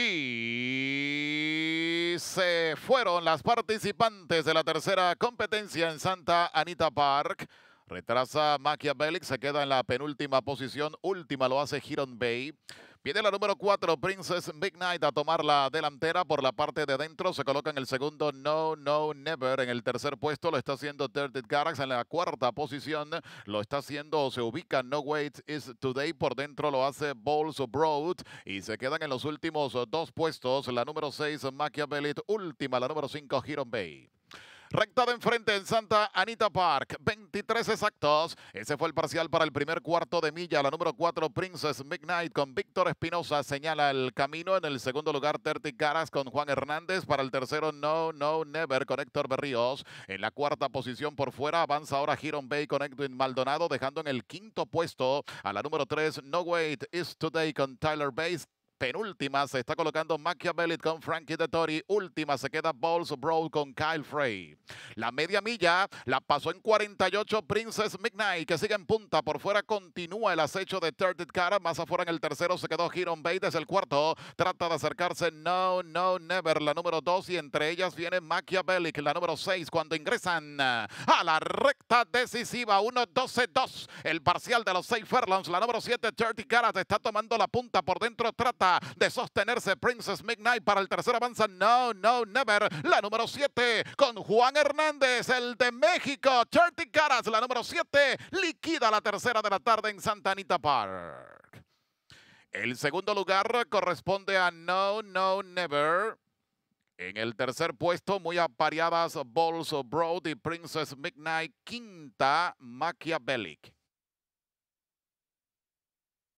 Y se fueron las participantes de la tercera competencia en Santa Anita Park. Retrasa Machiavelli, se queda en la penúltima posición. Última lo hace Giron Bay. Viene la número 4, Princess Midnight, a tomar la delantera por la parte de dentro. Se coloca en el segundo No, No, Never. En el tercer puesto lo está haciendo Dirty Garax. En la cuarta posición lo está haciendo se ubica No Wait Is Today. Por dentro lo hace Balls Broad. Y se quedan en los últimos dos puestos. La número 6, Machiavelli. Última, la número 5, Hiron Bay. Recta de enfrente en Santa Anita Park, 23 exactos. Ese fue el parcial para el primer cuarto de milla. La número 4, Princess Midnight con Víctor Espinosa señala el camino. En el segundo lugar, Terti Caras con Juan Hernández. Para el tercero, No, No, Never con Héctor Berríos. En la cuarta posición por fuera avanza ahora Giron Bay con Edwin Maldonado, dejando en el quinto puesto a la número 3, No Wait Is Today con Tyler Bates. Penúltima se está colocando Machiavelli con Frankie de Última se queda Balls Brawl con Kyle Frey. La media milla la pasó en 48 Princess Midnight que sigue en punta. Por fuera continúa el acecho de Third Cara. Más afuera en el tercero se quedó Hiron Bay desde el cuarto. Trata de acercarse No, No, Never, la número dos y entre ellas viene Machiavelli, la número 6 cuando ingresan a la recta decisiva. 1-12-2. El parcial de los seis Furlongs, la número siete Third Cara está tomando la punta por dentro. Trata de sostenerse Princess Midnight para el tercer avanza. No, no, never. La número 7 con Juan Hernández, el de México. 30 Caras, la número 7, liquida la tercera de la tarde en Santa Anita Park. El segundo lugar corresponde a No, No, Never. En el tercer puesto, muy apareadas Balls of Broad y Princess Midnight. Quinta, Machiavellic.